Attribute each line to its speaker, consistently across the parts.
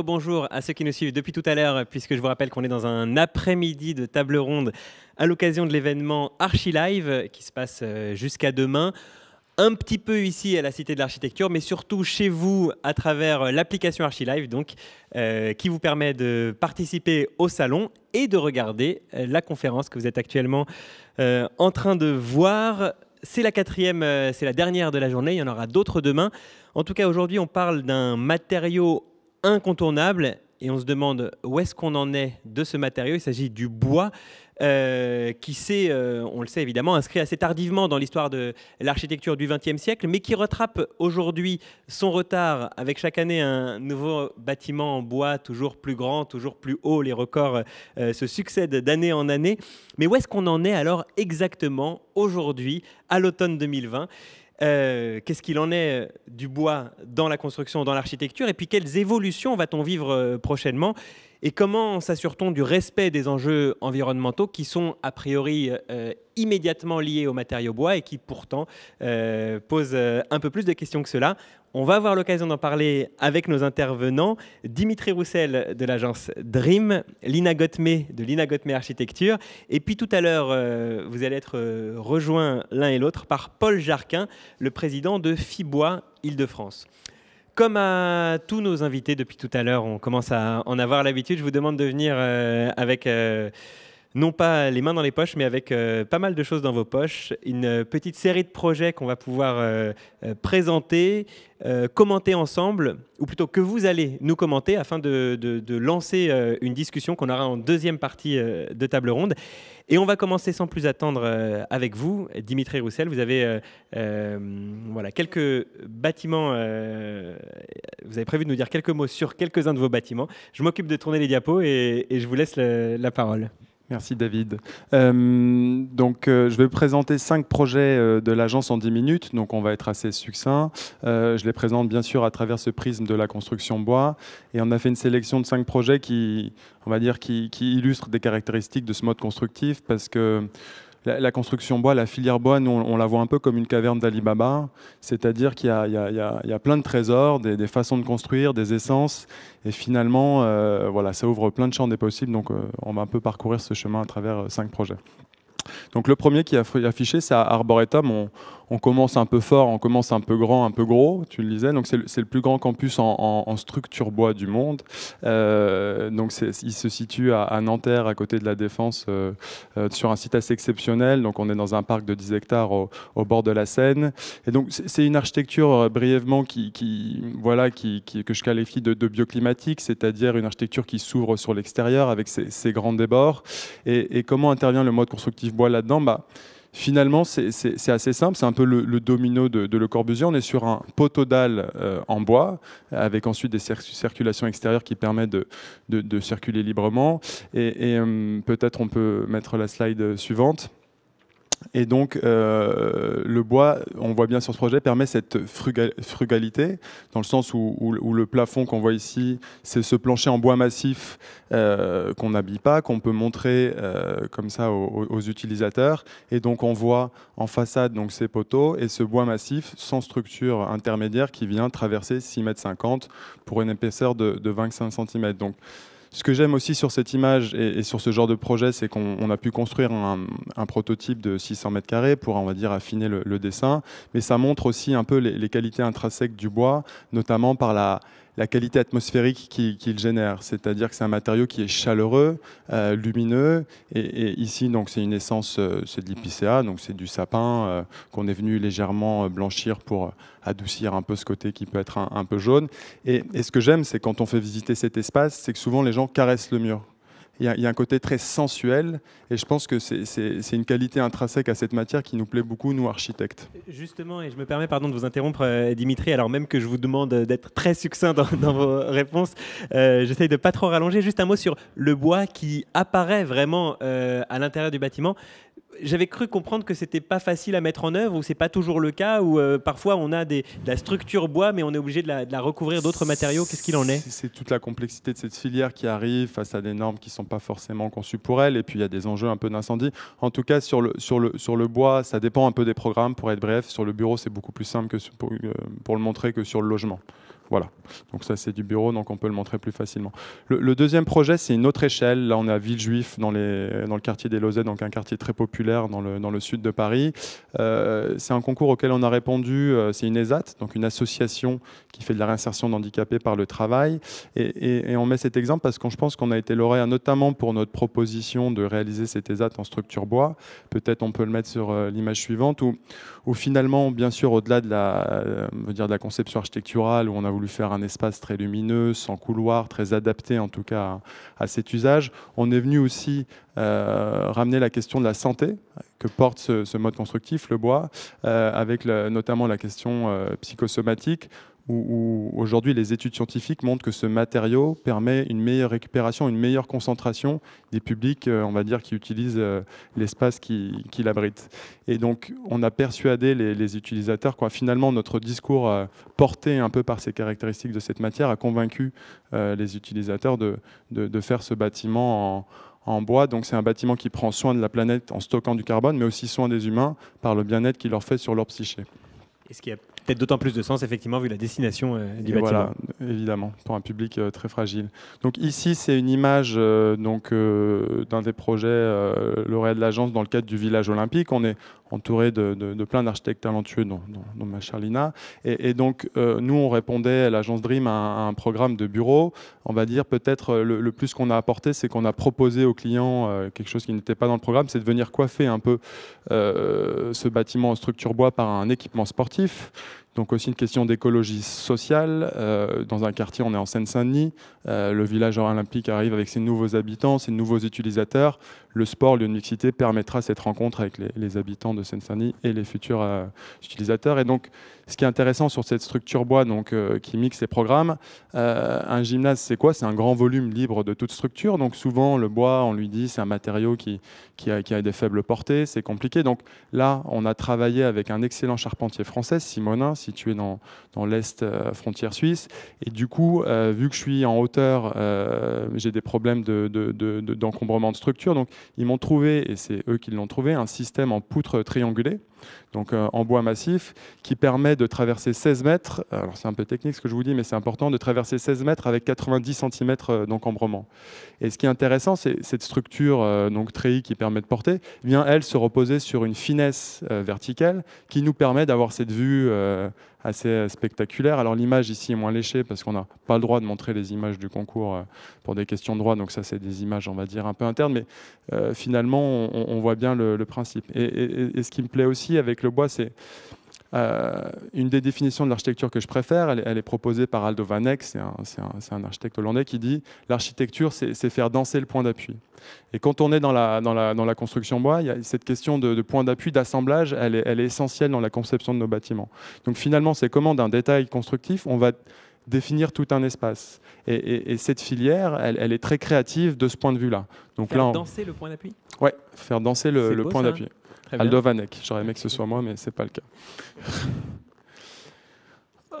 Speaker 1: bonjour à ceux qui nous suivent depuis tout à l'heure, puisque je vous rappelle qu'on est dans un après-midi de table ronde à l'occasion de l'événement Archilive qui se passe euh, jusqu'à demain un petit peu ici à la Cité de l'Architecture, mais surtout chez vous à travers euh, l'application Archilive, donc, euh, qui vous permet de participer au salon et de regarder la conférence que vous êtes actuellement en train de voir. C'est la quatrième, c'est la dernière de la journée, il y en aura d'autres demain. En tout cas, aujourd'hui, on parle d'un matériau incontournable. Et on se demande où est-ce qu'on en est de ce matériau. Il s'agit du bois euh, qui s'est, euh, on le sait évidemment, inscrit assez tardivement dans l'histoire de l'architecture du XXe siècle, mais qui rattrape aujourd'hui son retard avec chaque année un nouveau bâtiment en bois toujours plus grand, toujours plus haut. Les records euh, se succèdent d'année en année. Mais où est-ce qu'on en est alors exactement aujourd'hui, à l'automne 2020 euh, qu'est-ce qu'il en est euh, du bois dans la construction, dans l'architecture Et puis quelles évolutions va-t-on vivre euh, prochainement et comment s'assure-t-on du respect des enjeux environnementaux qui sont a priori euh, immédiatement liés aux matériaux bois et qui pourtant euh, posent euh, un peu plus de questions que cela on va avoir l'occasion d'en parler avec nos intervenants. Dimitri Roussel de l'agence Dream, Lina Gotmé de Lina Gotmé Architecture. Et puis tout à l'heure, vous allez être rejoints l'un et l'autre par Paul Jarquin, le président de Fibois Île-de-France. Comme à tous nos invités depuis tout à l'heure, on commence à en avoir l'habitude. Je vous demande de venir euh, avec euh, non pas les mains dans les poches, mais avec euh, pas mal de choses dans vos poches. Une euh, petite série de projets qu'on va pouvoir euh, présenter, commenter ensemble, ou plutôt que vous allez nous commenter afin de, de, lancer une discussion qu'on aura en deuxième partie de table ronde. Et on va commencer sans plus attendre avec vous, Dimitri Roussel. Vous avez voilà, quelques bâtiments, vous avez prévu de nous dire quelques mots sur quelques-uns de vos bâtiments. Je m'occupe de tourner les diapos et,
Speaker 2: je vous laisse la parole. Merci David. Euh, donc, euh, je vais présenter cinq projets euh, de l'agence en 10 minutes, donc on va être assez succinct. je les présente bien sûr à travers ce prisme de la construction bois, et on a fait une sélection de cinq projets qui, on va dire, qui, qui illustrent des caractéristiques de ce mode constructif, parce que la, construction bois, la filière bois, on, la voit un peu comme une caverne d'Alibaba, c'est-à-dire qu'il y, a plein de trésors, des, façons de construire, des essences, et finalement, euh, voilà, ça ouvre plein de champs des possibles, donc euh, on va un peu parcourir ce chemin à travers euh, cinq projets. Donc le premier qui est affiché, c'est Arboretum on commence un peu fort, on commence un peu grand, un peu gros, tu le disais. Donc c'est le, plus grand campus en, structure bois du monde. Euh, donc il se situe à, Nanterre, à côté de la Défense, euh, euh, sur un site assez exceptionnel. Donc on est dans un parc de 10 hectares au, bord de la Seine. Et donc c'est une architecture brièvement qui, voilà, qui, que je qualifie de, bioclimatique, c'est-à-dire une architecture qui s'ouvre sur l'extérieur avec ses, grands débords. Et, comment intervient le mode constructif bois là-dedans bah, Finalement, c'est assez simple, c'est un peu le, domino de, Le Corbusier. On est sur un poteau dalle euh, en bois, avec ensuite des circulations extérieures qui permettent de, circuler librement. Et, hum, peut-être on peut mettre la slide euh, suivante. Et donc, euh, le bois, on voit bien sur ce projet, permet cette frugalité, dans le sens où, le plafond qu'on voit ici, c'est ce plancher en bois massif euh, qu'on n'habille pas, qu'on peut montrer euh, comme ça aux, utilisateurs. Et donc, on voit en façade donc, ces poteaux et ce bois massif sans structure intermédiaire qui vient traverser 6,50 m pour une épaisseur de, de 25 cm. Donc, ce que j'aime aussi sur cette image et, sur ce genre de projet, c'est qu'on a pu construire un, prototype de 600 mètres carrés pour, on va dire, affiner le, dessin, mais ça montre aussi un peu les qualités intrinsèques du bois, notamment par la la qualité atmosphérique qu'il génère. C'est-à-dire que c'est un matériau qui est chaleureux, euh, lumineux. Et, ici, donc, c'est une essence, euh, c'est de l'épicéa, donc c'est du sapin euh, qu'on est venu légèrement blanchir pour adoucir un peu ce côté qui peut être un, peu jaune. et ce que j'aime, c'est quand on fait visiter cet espace, c'est que souvent les gens caressent le mur il y, a un côté très sensuel, et je pense que c'est une qualité intrinsèque à cette matière qui nous plaît beaucoup, nous architectes.
Speaker 1: Justement, et je me permets pardon de vous interrompre, euh, Dimitri, alors même que je vous demande euh, d'être très succinct dans, vos réponses, euh, j'essaye de pas trop rallonger. Juste un mot sur le bois qui apparaît vraiment euh, à l'intérieur du bâtiment j'avais cru comprendre que c'était pas facile à mettre en œuvre ou n'est pas toujours le cas ou euh, parfois on a de la structure bois mais on est obligé de la, recouvrir d'autres matériaux.
Speaker 2: Qu'est-ce qu'il en est C'est toute la complexité de cette filière qui arrive face à des normes qui ne sont pas forcément conçues pour elle et puis il y a des enjeux un peu d'incendie. En tout cas sur le, bois ça dépend un peu des programmes pour être bref. Sur le bureau c'est beaucoup plus simple euh, pour le montrer que sur le logement. Voilà. Donc ça, c'est du bureau, donc on peut le montrer plus facilement. Le, deuxième projet, c'est une autre échelle. Là, on est à Villejuif, dans, le quartier des Lauzets, donc un quartier très populaire dans le, sud de Paris. Euh, c'est un concours auquel on a répondu. Euh, c'est une ESAT, donc une association qui fait de la réinsertion d'handicapés par le travail. Et, on met cet exemple parce qu'on je pense qu'on a été lauréat notamment pour notre proposition de réaliser cette ESAT en structure bois. Peut-être on peut le mettre sur euh, l'image suivante, ou finalement, bien sûr, au-delà de la, dire de la conception architecturale, où on a voulu faire un espace très lumineux, sans couloir, très adapté en tout cas à, cet usage. On est venu aussi euh, ramener la question de la santé que porte ce, mode constructif, le bois, euh, avec notamment la question euh, psychosomatique où, aujourd'hui les études scientifiques montrent que ce matériau permet une meilleure récupération, une meilleure concentration des publics, euh, on va dire, qui utilisent euh, l'espace qui, qui l'abrite. Et donc, on a persuadé les, utilisateurs, finalement, notre discours euh, porté un peu par ces caractéristiques de cette matière a convaincu les utilisateurs de, faire ce bâtiment en bois. Donc c'est un bâtiment qui prend soin de la planète en stockant du carbone, mais aussi soin des humains par le bien-être qu'il leur fait sur leur psyché.
Speaker 1: est ce y a peut-être d'autant plus de sens, effectivement, vu la destination euh, du Voilà,
Speaker 2: évidemment, pour un public euh, très fragile. Donc ici, c'est une image euh, donc d'un des projets lauréats de l'agence dans le cadre du village olympique. On est entouré de, plein d'architectes talentueux, dont, ma Charlina. Et, et donc, euh, nous, on répondait à l'agence Dream à un, programme de bureau. On va dire peut-être euh, le, plus qu'on a apporté, c'est qu'on a proposé aux clients euh, quelque chose qui n'était pas dans le programme, c'est de venir coiffer un peu ce bâtiment en structure bois par un équipement sportif donc aussi une question d'écologie sociale. Euh, dans un quartier, on est en Seine-Saint-Denis. Euh, le village olympique arrive avec ses nouveaux habitants, ses nouveaux utilisateurs. Le sport, lieu de permettra cette rencontre avec les, habitants de Seine-Saint-Denis et les futurs euh, utilisateurs. Et donc, ce qui est intéressant sur cette structure bois donc, qui mixe les programmes, un gymnase, c'est quoi C'est un grand volume libre de toute structure. Donc souvent, le bois, on lui dit, c'est un matériau qui, a, qui a des faibles portées, c'est compliqué. Donc là, on a travaillé avec un excellent charpentier français, Simonin, situé dans, l'Est euh, frontière suisse. Et du coup, euh, vu que je suis en hauteur, euh, j'ai des problèmes d'encombrement de, de, de structure. Donc, ils m'ont trouvé, et c'est eux qui l'ont trouvé, un système en poutre triangulée donc euh, en bois massif, qui permet de traverser 16 mètres. Euh, alors c'est un peu technique ce que je vous dis, mais c'est important de traverser 16 mètres avec 90 cm euh, d'encombrement. Et ce qui est intéressant, c'est cette structure donc treillis qui permet de porter, vient elle se reposer sur une finesse verticale qui nous permet d'avoir cette vue assez euh, spectaculaire. Alors l'image ici est moins léchée parce qu'on n'a pas le droit de montrer les images du concours euh, pour des questions de droit, donc ça c'est des images on va dire un peu internes, mais euh, finalement on, voit bien le, principe. et, ce qui me plaît aussi avec le bois, c'est euh, une des définitions de l'architecture que je préfère, elle, est proposée par Aldo Van c'est un, architecte hollandais qui dit l'architecture, c'est faire danser le point d'appui. Et quand on est dans la, dans la, construction bois, il y a cette question de, point d'appui, d'assemblage, elle est, essentielle dans la conception de nos bâtiments. Donc finalement, c'est comment d'un détail constructif, on va définir tout un espace. Et, cette filière, elle, est très créative de ce point de vue-là. Donc faire là, on... danser le point d'appui. Ouais, faire danser le, point hein. d'appui. Aldo Vanek. J'aurais aimé que ce soit moi, mais ce n'est pas le cas.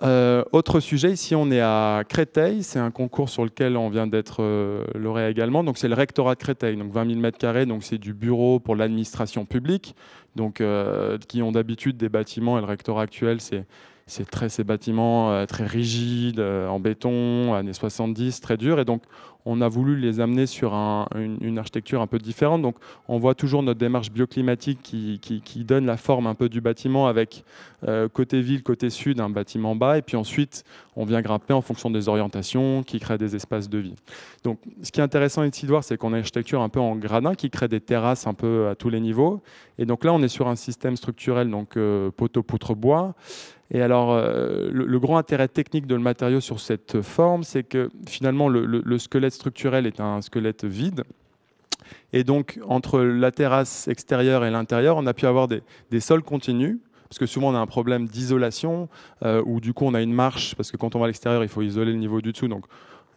Speaker 2: Euh, autre sujet, ici on est à Créteil, c'est un concours sur lequel on vient d'être euh, lauréat également. Donc c'est le rectorat de Créteil, donc 20 000 m carrés, donc c'est du bureau pour l'administration publique, donc euh, qui ont d'habitude des bâtiments et le rectorat actuel c'est c'est très ces bâtiments très rigides en béton années 70 très durs et donc on a voulu les amener sur une, architecture un peu différente. Donc on voit toujours notre démarche bioclimatique qui, donne la forme un peu du bâtiment avec euh, côté ville, côté sud, un bâtiment bas, et puis ensuite on vient grimper en fonction des orientations qui créent des espaces de vie. Donc ce qui est intéressant ici de voir, c'est qu'on a une architecture un peu en gradin qui crée des terrasses un peu à tous les niveaux. Et donc là, on est sur un système structurel, donc euh, poteau, poutre, bois. Et alors, euh, le, grand intérêt technique de le matériau sur cette forme, c'est que finalement, le, squelette structurel est un squelette vide. Et donc, entre la terrasse extérieure et l'intérieur, on a pu avoir des, sols continus, parce que souvent on a un problème d'isolation, euh, ou du coup on a une marche, parce que quand on va à l'extérieur, il faut isoler le niveau du dessous. Donc,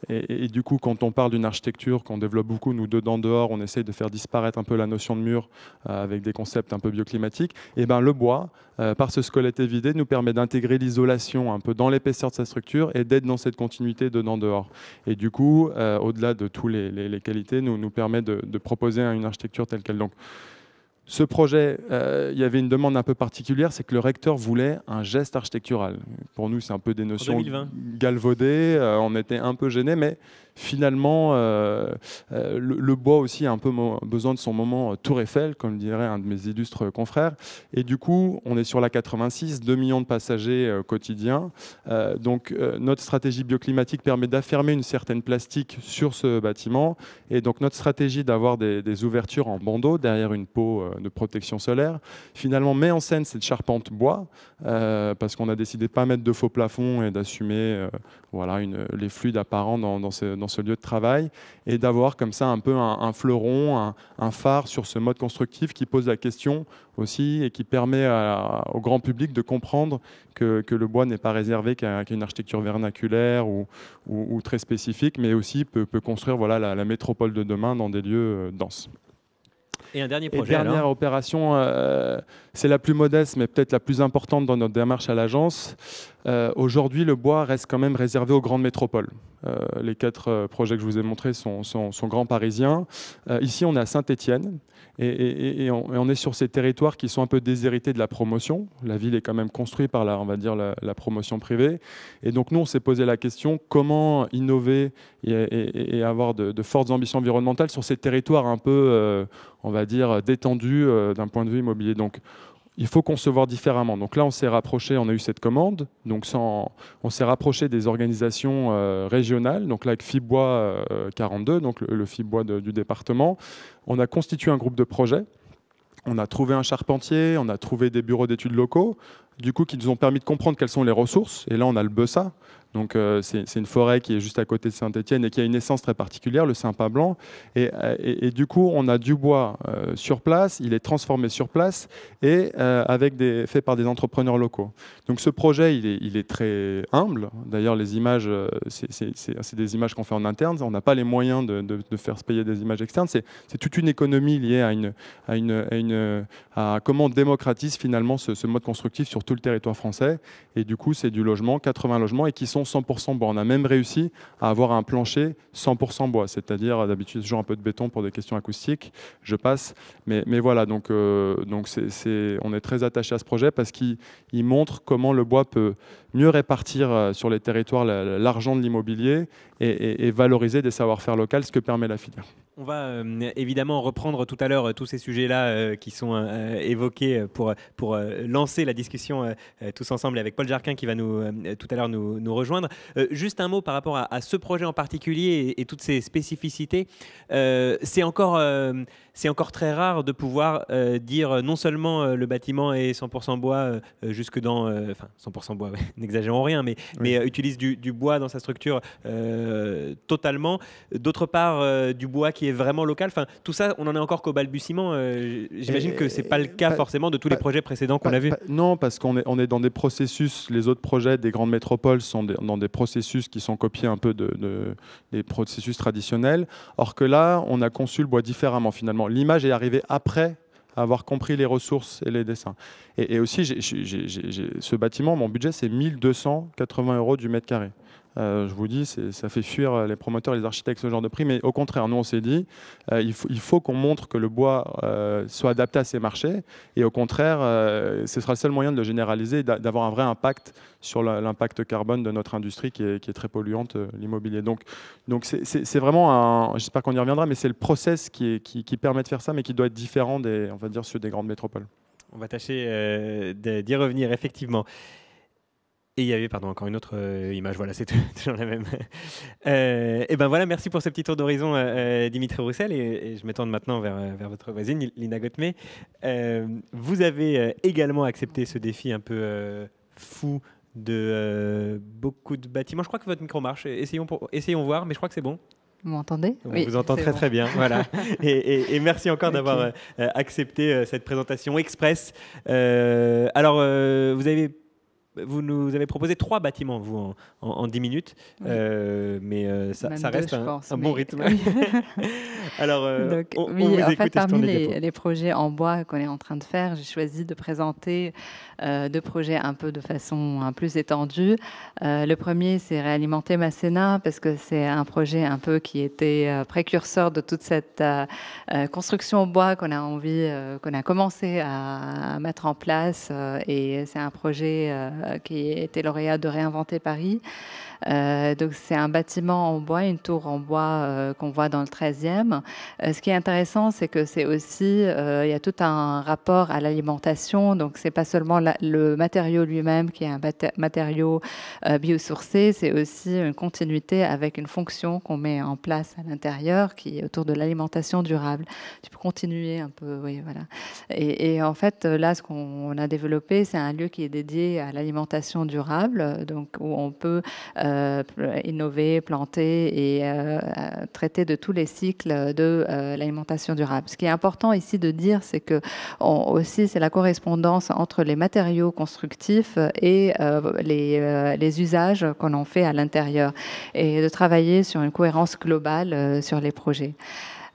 Speaker 2: et, du coup, quand on parle d'une architecture qu'on développe beaucoup, nous, dedans, dehors, on essaye de faire disparaître un peu la notion de mur euh, avec des concepts un peu bioclimatiques. Et eh ben, le bois, euh, par ce squelette évidé, nous permet d'intégrer l'isolation un peu dans l'épaisseur de sa structure et d'être dans cette continuité dedans, dehors. Et du coup, euh, au-delà de toutes les, qualités, nous, nous permet de, proposer une architecture telle qu'elle. Donc, ce projet, euh, il y avait une demande un peu particulière, c'est que le recteur voulait un geste architectural. Pour nous, c'est un peu des notions galvaudées, euh, on était un peu gênés, mais finalement, euh, euh, le, bois aussi a un peu besoin de son moment euh, Tour Eiffel, comme dirait un de mes illustres confrères. Et du coup, on est sur la 86, 2 millions de passagers quotidiens. donc, notre stratégie bioclimatique permet d'affermer une certaine plastique sur ce bâtiment. Et donc, notre stratégie d'avoir des, ouvertures en bandeau derrière une peau de protection solaire, finalement, met en scène cette charpente bois, parce qu'on a décidé de ne pas mettre de faux plafonds et d'assumer voilà, une, les fluides apparents dans, ces dans ce lieu de travail et d'avoir comme ça un peu un, fleuron, un, phare sur ce mode constructif qui pose la question aussi et qui permet au grand public de comprendre que, le bois n'est pas réservé qu'à une architecture vernaculaire ou, ou, très spécifique, mais aussi peut, construire voilà, la, métropole de demain dans des lieux euh, denses.
Speaker 1: Et un dernier projet. Et dernière
Speaker 2: opération euh, c'est la plus modeste, mais peut-être la plus importante dans notre démarche à l'agence. Euh, aujourd'hui, le bois reste quand même réservé aux grandes métropoles. Euh, les quatre euh, projets que je vous ai montrés sont, grands parisiens. ici, on est à Saint-Étienne et, on, est sur ces territoires qui sont un peu déshérités de la promotion. La ville est quand même construite par la, on va dire, la, promotion privée. Et donc, nous, on s'est posé la question comment innover et, avoir de, fortes ambitions environnementales sur ces territoires un peu, on va dire, détendus d'un point de vue immobilier. Donc, il faut concevoir différemment. Donc là, on s'est rapproché, on a eu cette commande, donc on s'est rapproché des organisations euh, régionales, donc là avec Fibois 42, euh, donc le, Fibois du département. On a constitué un groupe de projet, on a trouvé un charpentier, on a trouvé des bureaux d'études locaux, du coup qui nous ont permis de comprendre quelles sont les ressources, et là on a le BESA, donc euh, c'est une forêt qui est juste à côté de Saint-Étienne et qui a une essence très particulière, le pas blanc. Euh, et, du coup, on a du bois euh, sur place, il est transformé sur place et avec des, fait par des entrepreneurs locaux. Donc ce projet, il est, très humble. D'ailleurs, les images, c'est des images qu'on fait en interne. On n'a pas les moyens de, faire se payer des images externes. C'est toute une économie liée à, une, à, comment on démocratise finalement ce mode constructif sur tout le territoire français. Et du coup, c'est du logement, 80 logements, et qui sont 100% bois. On a même réussi à avoir un plancher 100% bois, c'est-à-dire euh, d'habitude toujours un peu de béton pour des questions acoustiques. Je passe, mais, voilà, donc, euh, on est très attaché à ce projet parce qu'il montre comment le bois peut mieux répartir euh, sur les territoires l'argent de l'immobilier et, et valoriser des savoir-faire locaux, ce que permet la filière.
Speaker 1: On va euh, évidemment reprendre tout à l'heure euh, tous ces sujets-là euh, qui sont évoqués pour, pour lancer la discussion tous ensemble avec Paul Jarquin qui va nous, tout à l'heure nous, rejoindre. juste un mot par rapport à, ce projet en particulier et, et toutes ses spécificités. C'est encore c'est encore très rare de pouvoir euh, dire euh, non seulement euh, le bâtiment est 100% bois jusque dans, enfin 100% bois, n'exagérons rien, mais, mais utilise du, bois dans sa structure totalement. D'autre part, du bois qui est vraiment local. Enfin, tout ça, on en est encore qu'au balbutiement. J'imagine que c'est pas le cas forcément de tous les projets précédents qu'on a vus.
Speaker 2: Non, parce qu'on est, on est dans des processus. Les autres projets des grandes métropoles sont dans des processus qui sont copiés un peu de, de, des processus traditionnels. Or que là, on a conçu le bois différemment finalement. L'image est arrivée après avoir compris les ressources et les dessins. Et, aussi, ce bâtiment, mon budget, c'est 1280 euros du mètre carré. Euh, je vous dis, ça fait fuir euh, les promoteurs, les architectes, ce genre de prix. Mais au contraire, nous, on s'est dit, euh, il faut, qu'on montre que le bois soit adapté à ces marchés. Et au contraire, ce sera le seul moyen de le généraliser, d'avoir un vrai impact sur l'impact carbone de notre industrie qui est, très polluante, l'immobilier. Donc, donc c'est vraiment un. J'espère qu'on y reviendra, mais c'est le process qui, qui, permet de faire ça, mais qui doit être différent des, on va dire, ceux des grandes métropoles.
Speaker 1: On va tâcher d'y revenir, effectivement. Et il y avait, pardon, encore une autre euh, image, voilà, c'est toujours la même. Euh, et ben voilà, merci pour ce petit tour d'horizon, euh, Dimitri Roussel, et, je m'étends maintenant vers, vers, votre voisine, Lina Gottmé. vous avez également accepté ce défi un peu fou de beaucoup de bâtiments. Je crois que votre micro marche, essayons, pour, essayons voir, mais je crois que c'est bon. Vous
Speaker 3: m'entendez On vous entend très très bien, voilà.
Speaker 1: et, merci encore d'avoir accepté cette présentation express. alors, vous avez vous nous avez proposé trois bâtiments, vous, en, dix minutes. Euh, mais euh, ça, reste un, bon rythme. Alors, euh, on, vous en écoute, fait, parmi les,
Speaker 3: projets en bois qu'on est en train de faire, j'ai choisi de présenter deux projets un peu de façon un hein, plus étendue. le premier, c'est réalimenter Masséna, parce que c'est un projet un peu qui était précurseur de toute cette construction en bois qu'on a envie, qu'on a commencé à, à, mettre en place. et c'est un projet euh, qui était lauréat de Réinventer Paris. Euh, donc c'est un bâtiment en bois, une tour en bois euh, qu'on voit dans le 13e. Euh, ce qui est intéressant, c'est que c'est aussi, il y a tout un rapport à l'alimentation, donc c'est pas seulement le matériau lui-même qui est un matériau biosourcé, c'est aussi une continuité avec une fonction qu'on met en place à l'intérieur qui est autour de l'alimentation durable. Tu peux continuer un peu, oui, voilà. Et, et en fait, là, ce qu'on a développé, c'est un lieu qui est dédié à l'alimentation durable, donc où on peut euh, innover, planter et euh, euh, traiter de tous les cycles de l'alimentation durable. Ce qui est important ici de dire, c'est que aussi c'est la correspondance entre les matériaux constructifs et les, usages qu'on en fait à l'intérieur et de travailler sur une cohérence globale sur les projets.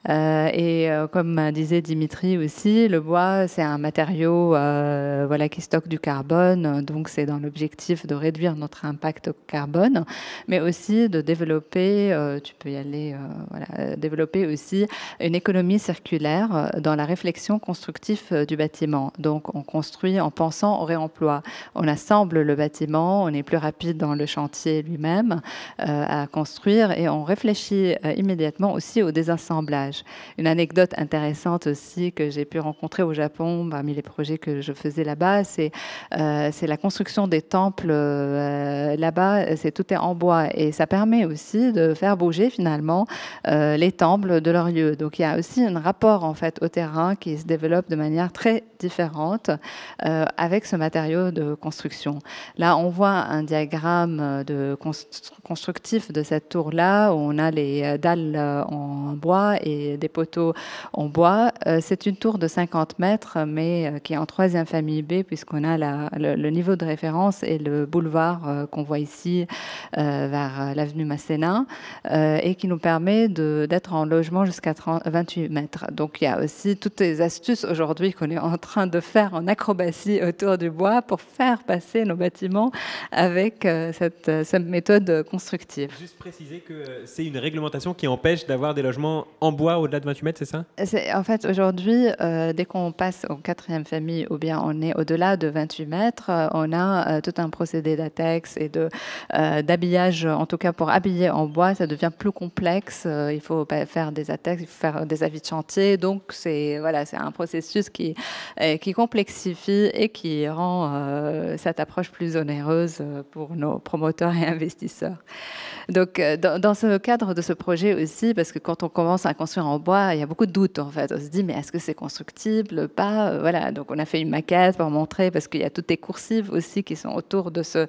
Speaker 3: Euh, et euh, comme disait Dimitri aussi, le bois, c'est un matériau euh, voilà, qui stocke du carbone, donc c'est dans l'objectif de réduire notre impact carbone, mais aussi de développer, tu peux y aller, voilà, développer aussi une économie circulaire dans la réflexion constructive du bâtiment. Donc on construit en pensant au réemploi. On assemble le bâtiment, on est plus rapide dans le chantier lui-même à construire et on réfléchit immédiatement aussi au désassemblage. Une anecdote intéressante aussi que j'ai pu rencontrer au Japon parmi les projets que je faisais là-bas, c'est euh, la construction des temples euh, là-bas, c'est tout est en bois et ça permet aussi de faire bouger finalement euh, les temples de leur lieu. Donc il y a aussi un rapport en fait au terrain qui se développe de manière très différente avec ce matériau de construction. Là, on voit un diagramme de constructif de cette tour là où on a les dalles en bois et des, poteaux en bois. Euh, c'est une tour de 50 mètres, mais euh, qui est en troisième famille B, puisqu'on a le, niveau de référence et le boulevard euh, qu'on voit ici vers l'avenue Masséna, et qui nous permet d'être en logement jusqu'à 28 mètres. Donc il y a aussi toutes les astuces aujourd'hui qu'on est en train de faire en acrobatie autour du bois pour faire passer nos bâtiments avec cette, cette méthode constructive.
Speaker 1: Juste préciser que c'est une réglementation qui empêche d'avoir des logements en bois au-delà de 28 mètres, c'est
Speaker 3: ça En fait, aujourd'hui, euh, dès qu'on passe en quatrième famille ou bien on est au-delà de 28 mètres, euh, on a euh, tout un procédé d'atex et d'habillage. en tout cas, pour habiller en bois, ça devient plus complexe. il faut faire des atex, il faut faire des avis de chantier. Donc, c'est voilà, un processus qui, qui complexifie et qui rend cette approche plus onéreuse pour nos promoteurs et investisseurs. Donc, dans, dans ce cadre de ce projet aussi, parce que quand on commence à construire en bois, il y a beaucoup de doutes en fait. On se dit mais est-ce que c'est constructible Pas euh, voilà. Donc on a fait une maquette pour montrer parce qu'il y a toutes les coursives aussi qui sont autour de ce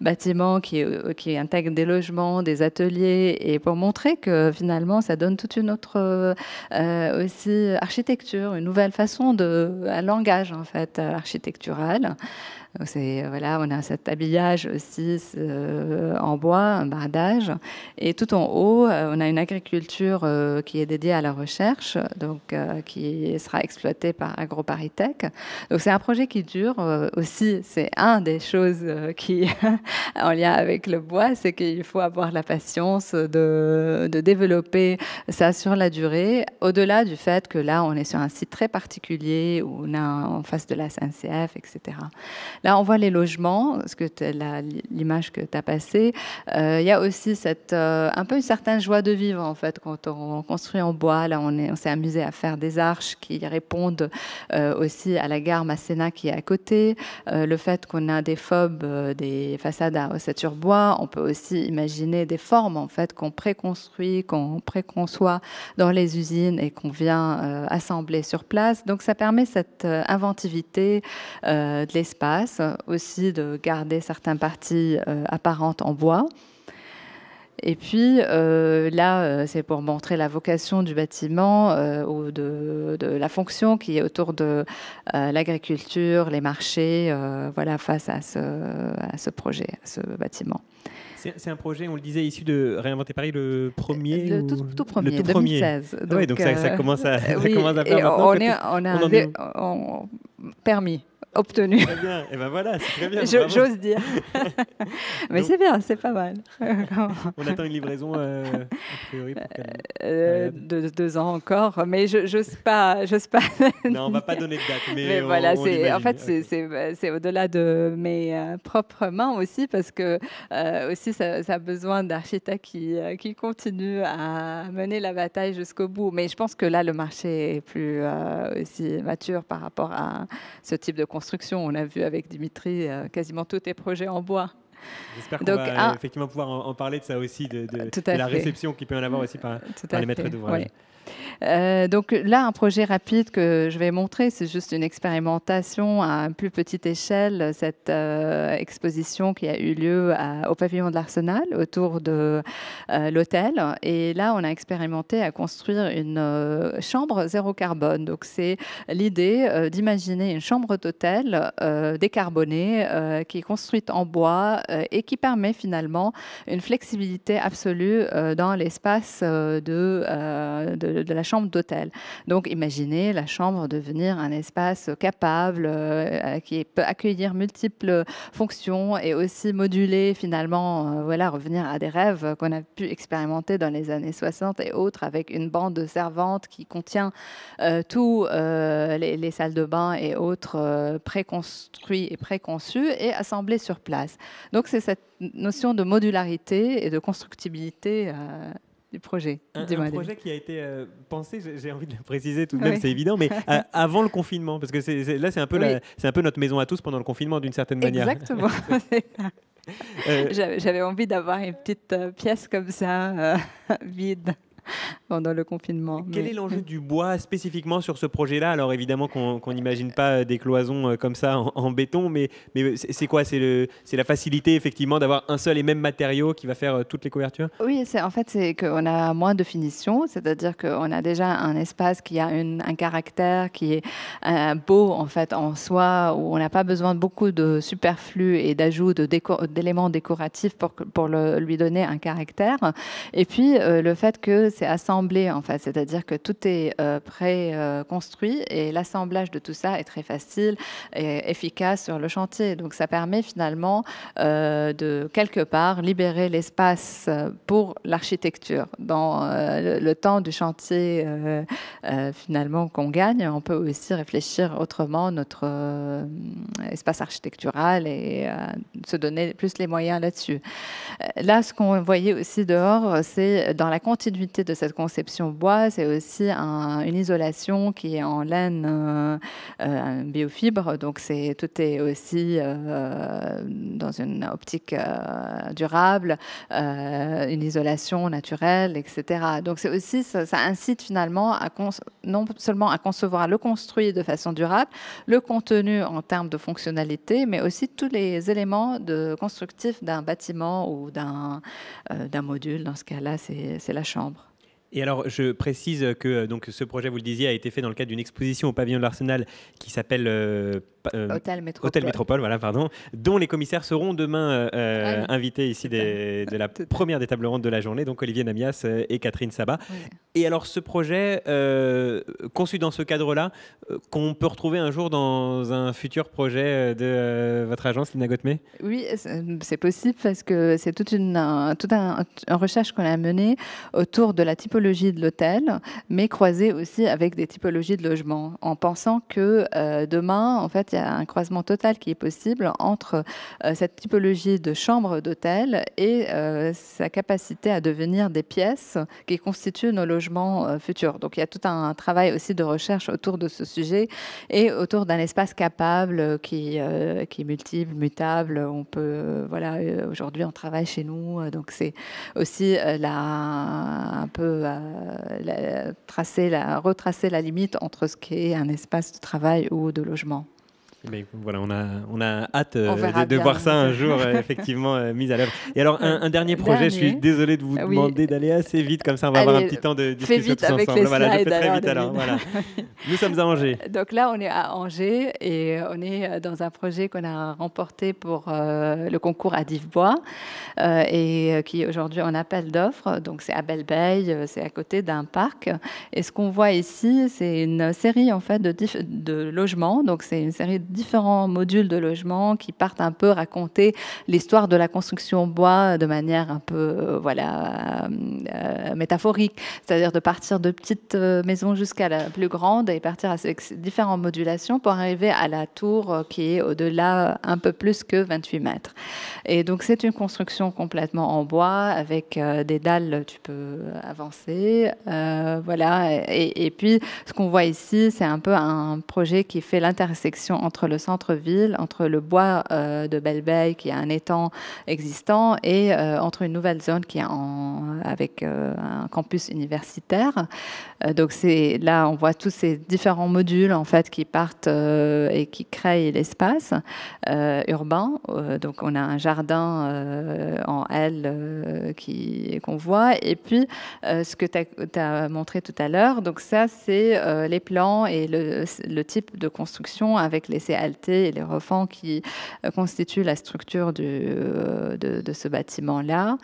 Speaker 3: bâtiment qui, euh, qui intègre des logements, des ateliers et pour montrer que finalement ça donne toute une autre euh, aussi architecture, une nouvelle façon de un langage en fait architectural. Euh, voilà, on a cet habillage aussi euh, en bois, un bardage, et tout en haut, euh, on a une agriculture qui est dédiée à la recherche, donc qui sera exploitée par AgroParisTech. Donc c'est un projet qui dure aussi. C'est un des choses qui en lien avec le bois, c'est qu'il faut avoir la patience de, développer ça sur la durée. Au-delà du fait que là, on est sur un site très particulier où on a en face de la SNCF, etc. Là, on voit les logements, ce que l'image que tu as passée. Euh, il y a aussi cette, euh, un peu une certaine joie de vivre, en fait, quand on construit en bois. Là, on s'est amusé à faire des arches qui répondent euh, aussi à la gare Masséna qui est à côté. le fait qu'on a des phobes, des façades à ossature sur bois, on peut aussi imaginer des formes, en fait, qu'on préconstruit, qu'on préconçoit dans les usines et qu'on vient assembler sur place. Donc, ça permet cette inventivité de l'espace aussi de garder certaines parties euh, apparentes en bois. Et puis euh, là, euh, c'est pour montrer la vocation du bâtiment ou de, la fonction qui est autour de l'agriculture, les marchés, voilà, face à ce, à ce, projet, à ce bâtiment.
Speaker 1: C'est un projet, on le disait, issu de Réinventer Paris, le premier Le tout, premier, 2016. Ah donc, ça, commence à, faire on, a
Speaker 3: permis obtenu. Eh ben j'ose dire. Mais c'est bien, c'est pas mal. on attend une livraison euh, a priori pour euh, euh, deux, ans encore, mais je pas, pas. non, on va pas donner de date. Mais, voilà, c'est en fait bah, c'est au-delà de mes propres mains aussi parce que aussi ça, a besoin d'architectes qui qui continuent à mener la bataille jusqu'au bout. Mais je pense que là le marché est plus aussi mature par rapport à ce type de construction on a vu avec Dimitri, euh, quasiment tous tes projets en bois. J'espère qu'on va
Speaker 1: effectivement pouvoir en, parler de ça aussi, de, la réception qu'il peut en avoir aussi par, les maîtres d'ouvrage.
Speaker 3: Euh, donc là, un projet rapide que je vais montrer, c'est juste une expérimentation à plus petite échelle, cette euh, exposition qui a eu lieu au pavillon de l'Arsenal autour de euh, l'hôtel. Et là, on a expérimenté à construire une chambre zéro carbone. Donc c'est l'idée d'imaginer une chambre d'hôtel décarbonée qui est construite en bois, euh, et qui permet finalement une flexibilité absolue euh, dans l'espace euh, de, de, la chambre d'hôtel. Donc imaginez la chambre devenir un espace capable qui peut accueillir multiples fonctions et aussi moduler finalement, voilà, revenir à des rêves qu'on a pu expérimenter dans les années 60 et autres avec une bande de servantes qui contient toutes tous les, salles de bain et autres préconstruits et préconçus et assemblés sur place. Donc c'est cette notion de modularité et de constructibilité euh, du projet. Un, un projet
Speaker 1: qui a été euh, pensé, j'ai envie de le préciser tout de même, c'est évident, mais avant le confinement, parce que là c'est un, peu un peu notre maison à tous pendant le confinement d'une certaine manière. Exactement. Euh, j'avais
Speaker 3: envie d'avoir une petite pièce comme ça, vide. pendant le confinement. Quel est l'enjeu du
Speaker 1: bois spécifiquement sur ce projet-là Alors évidemment qu'on n'imagine pas euh, des cloisons euh, comme ça en, béton, mais, mais euh, c'est quoi C'est la facilité effectivement d'avoir un seul et même matériau qui va faire toutes les couvertures
Speaker 3: Oui, en fait c'est qu'on a moins de finition, c'est-à-dire qu'on a déjà un espace qui a un caractère qui est beau en fait en soi, où on n'a pas besoin de beaucoup de superflu et d'ajout d'éléments décoratifs pour, pour le, lui donner un caractère. Et puis le fait que c'est assemblé en fait, c'est-à-dire que tout est euh, pré-construit et l'assemblage de tout ça est très facile et efficace sur le chantier. Donc ça permet finalement euh, de quelque part libérer l'espace euh, pour l'architecture. Dans le temps du chantier finalement qu'on gagne, on peut aussi réfléchir autrement notre espace architectural et se donner plus les moyens là-dessus. Là, ce qu'on voyait aussi dehors, c'est dans la continuité de cette conception bois, c'est aussi une isolation qui est en laine euh, euh biofibre. Donc c'est tout est aussi euh, dans une optique euh, durable, une isolation naturelle, etc. Donc c'est aussi ça, incite finalement non seulement à concevoir le construire de façon durable, le contenu en termes de fonctionnalité, mais aussi tous les éléments de constructifs d'un bâtiment ou d'un module. Dans ce cas-là, c'est la chambre.
Speaker 1: Et alors, je précise que euh, donc, ce projet, vous le disiez, a été fait dans le cadre d'une exposition au pavillon de l'Arsenal qui s'appelle euh, euh, Hôtel Métropole. voilà, pardon, dont les commissaires seront demain euh, euh, ah invités ici de la première des tables rondes de la journée, donc Olivier Namias et Catherine Sabat. Et alors ce projet, conçu dans ce cadre-là, qu'on peut retrouver un jour dans un futur projet de votre agence, Lina
Speaker 3: Oui, c'est possible parce que c'est toute une, toute un, recherche qu'on a menée autour de la typologie de l'hôtel, mais croisée aussi avec des typologies de logements, en pensant que demain, en fait, il y a un croisement total qui est possible entre euh, cette typologie de chambre d'hôtel et euh, sa capacité à devenir des pièces qui constituent nos logements euh, futurs. Donc il y a tout un travail aussi de recherche autour de ce sujet et autour d'un espace capable qui, qui est multiple, mutable. On peut, voilà, aujourd'hui on travaille chez nous, donc c'est aussi la, un peu tracer, la, retracer la limite entre ce qui est un espace de travail ou de logement.
Speaker 1: Eh ben, voilà, on a, on a hâte euh, de, voir ça un jour, euh, effectivement, euh, mis à l'œuvre. Et alors, un, dernier projet, je suis désolé de vous demander d'aller assez vite, comme ça on va avoir un petit temps de discussion ensemble. très vite alors. Nous sommes à Angers.
Speaker 3: Donc là, on est à Angers et on est dans un projet qu'on a remporté pour le concours à Divbois et qui aujourd'hui en appel d'offres. Donc c'est à Belleveille, c'est à côté d'un parc. Et ce qu'on voit ici, c'est une série en fait de, de logements. Donc c'est une série de différents modules de logement qui partent un peu raconter l'histoire de la construction en bois de manière un peu euh, voilà euh, euh, métaphorique, c'est-à-dire de partir de petites maisons jusqu'à la plus grande et partir avec différentes modulations pour arriver à la tour qui est au-delà un peu plus que 28 mètres. Et donc c'est une construction complètement en bois avec des dalles, tu peux avancer, voilà. et puis ce qu'on voit ici, c'est un peu un projet qui fait l'intersection entre le centre-ville, entre le bois euh, de belle qui a un étang existant, et euh, entre une nouvelle zone qui est en, avec euh, un campus universitaire. donc c'est là, on voit tous ces différents modules en fait qui partent et qui créent l'espace urbain. donc on a un jardin en L qu'on voit, et puis ce que tu as, as, montré tout à l'heure. Donc ça, c'est les plans et le type de construction avec les ces et les refans qui euh, constituent la structure euh, de, ce bâtiment-là.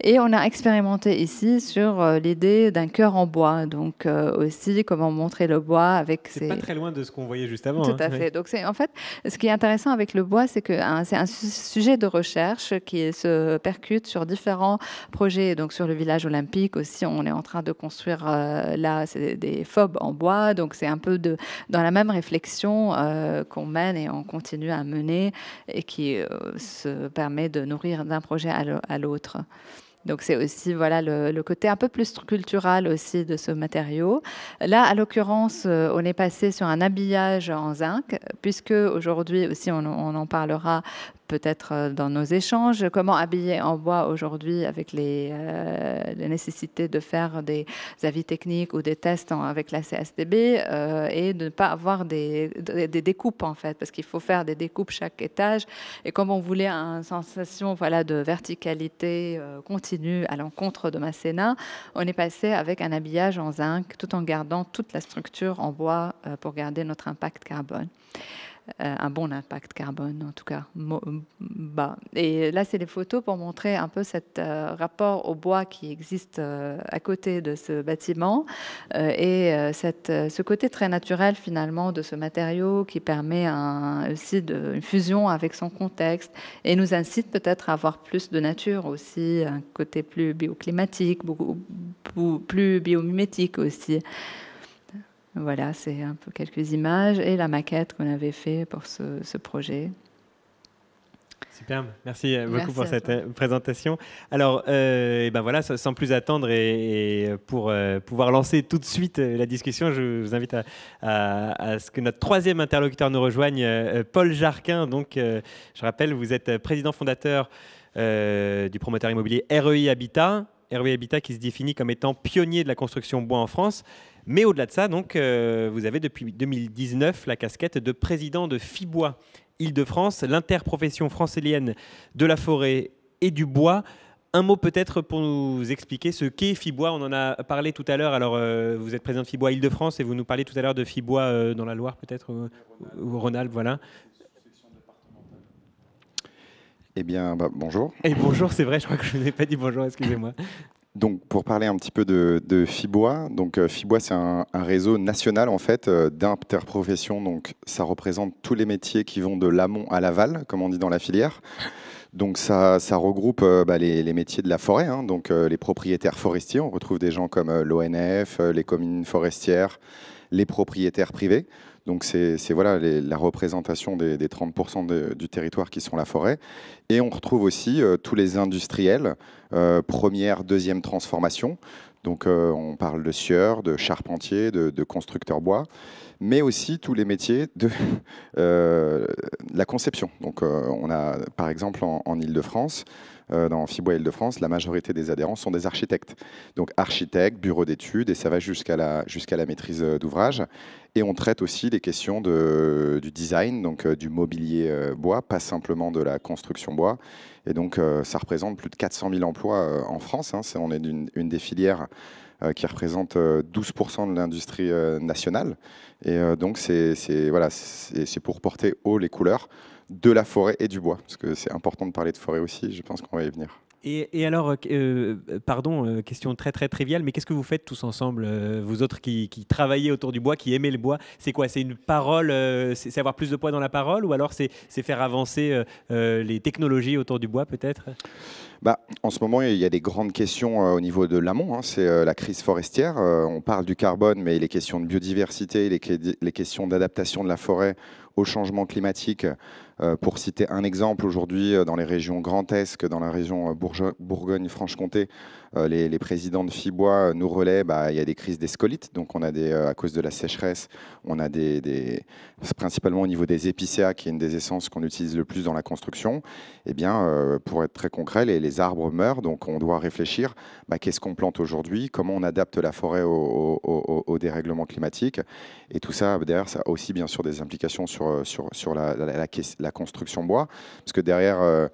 Speaker 3: Et on a expérimenté ici sur euh, l'idée d'un cœur en bois, donc aussi comment montrer le bois avec C'est pas très loin de ce qu'on voyait juste avant. Tout à hein, fait. Donc c'est en fait ce qui est intéressant avec le bois, c'est que hein, c'est un sujet de recherche qui se percute sur différents projets. Donc sur le village olympique aussi, on est en train de construire là des phobes en bois. Donc c'est un peu de, dans la même réflexion qu'on mène et on continue à mener et qui euh, se permet de nourrir d'un projet à l'autre. Donc c'est aussi voilà le, côté un peu plus culturel aussi de ce matériau. Là, à l'occurrence, euh, on est passé sur un habillage en zinc, puisque aujourd'hui aussi on, en parlera peut-être euh, dans nos échanges, comment habiller en bois aujourd'hui avec les, euh, nécessités de faire des avis techniques ou des tests avec la CSDB euh, et de ne pas avoir des, des, découpes en fait, parce qu'il faut faire des découpes chaque étage. Et comme on voulait une sensation voilà, de verticalité continue à l'encontre de Masséna, on est passé avec un habillage en zinc tout en gardant toute la structure en bois pour garder notre impact carbone. Euh, un bon impact carbone, en tout cas bas. Et là, c'est des photos pour montrer un peu ce euh, rapport au bois qui existe euh, à côté de ce bâtiment et cette, ce côté très naturel finalement de ce matériau qui permet un, aussi de, une fusion avec son contexte et nous incite peut-être à avoir plus de nature aussi, un côté plus bioclimatique, beaucoup, plus biomimétique aussi. Voilà, c'est un peu quelques images et la maquette qu'on avait fait pour ce, projet.
Speaker 1: Super, merci euh, beaucoup pour cette euh, présentation. Alors, euh, ben voilà, sans plus attendre et, pour pouvoir lancer tout de suite la discussion, je vous invite à, ce que notre troisième interlocuteur nous rejoigne, Paul Jarquin. Donc, je rappelle, vous êtes président fondateur du promoteur immobilier REI Habitat. Hervé Habitat qui se définit comme étant pionnier de la construction bois en France. Mais au-delà de ça, donc, euh, vous avez depuis 2019 la casquette de président de FIBOIS Île-de-France, l'interprofession francilienne de la forêt et du bois. Un mot peut-être pour nous expliquer ce qu'est Fibois. On en a parlé tout à l'heure. Alors, euh, vous êtes président de Fibois Île-de-France et vous nous parlez tout à l'heure de Fibois euh, dans la Loire, peut-être, ou, ou rhône voilà.
Speaker 4: Eh bien, bah, bonjour. Et
Speaker 1: bonjour, c'est vrai, je crois que je ne vous ai pas dit bonjour, excusez-moi.
Speaker 4: Donc, pour parler un petit peu de, de Fibois, donc euh, Fibois, c'est un, réseau national en fait euh, d'interprofession, Donc, ça représente tous les métiers qui vont de l'amont à l'aval, comme on dit dans la filière. Donc, ça, regroupe euh, bah, les, métiers de la forêt, hein. donc les propriétaires forestiers. On retrouve des gens comme l'ONF, les communes forestières, les propriétaires privés. Donc c'est voilà la représentation des, 30% du territoire qui sont la forêt. Et on retrouve aussi euh, tous les industriels, euh, première, deuxième transformation. Donc euh, on parle de sieur, de charpentier, de, de constructeur bois, mais aussi tous les métiers de la conception. Donc on a par exemple en, île Ile-de-France, dans Fibois Île-de-France, la majorité des adhérents sont des architectes. Donc architectes, bureaux d'études, et ça va jusqu'à la, jusqu'à la maîtrise d'ouvrage. Et on traite aussi les questions de, du design, donc euh, du mobilier euh, bois, pas simplement de la construction bois. Et donc, euh, ça représente plus de 400 000 emplois en France. Hein. on est une, des filières qui représente 12% de l'industrie nationale. Et donc, c'est voilà, pour porter haut les couleurs de la forêt et du bois, parce que c'est important de parler de forêt aussi, je pense qu'on va y
Speaker 1: venir. Et, alors, euh, euh, pardon, euh, question très très triviale, mais qu'est-ce que vous faites tous ensemble, vous autres qui, qui, travaillez autour du bois, qui aimez le bois C'est quoi C'est une parole, c'est avoir plus de poids dans la parole ou alors c'est faire avancer les technologies autour du bois peut-être
Speaker 4: bah, en ce moment, il y a des grandes questions euh, au niveau de l'amont. Hein. C'est euh, la crise forestière. Euh, on parle du carbone, mais les questions de biodiversité, les, questions d'adaptation de la forêt au changement climatique. pour citer un exemple, aujourd'hui, dans les régions grandesques, dans la région Bourgogne-Franche-Comté, euh, les, présidents de Fibois euh, nous relaient, bah, il y a des crises d'escolite. donc on a des, euh, à cause de la sécheresse, on a des, principalement au niveau des épicéas, qui est une des essences qu'on utilise le plus dans la construction. Eh bien, pour être très concret, les, arbres meurent, donc on doit réfléchir, bah, qu'est-ce qu'on plante aujourd'hui, comment on adapte la forêt au, dérèglement climatique, et tout ça, derrière, ça a aussi bien sûr des implications sur, sur, sur la, la construction bois, parce que derrière,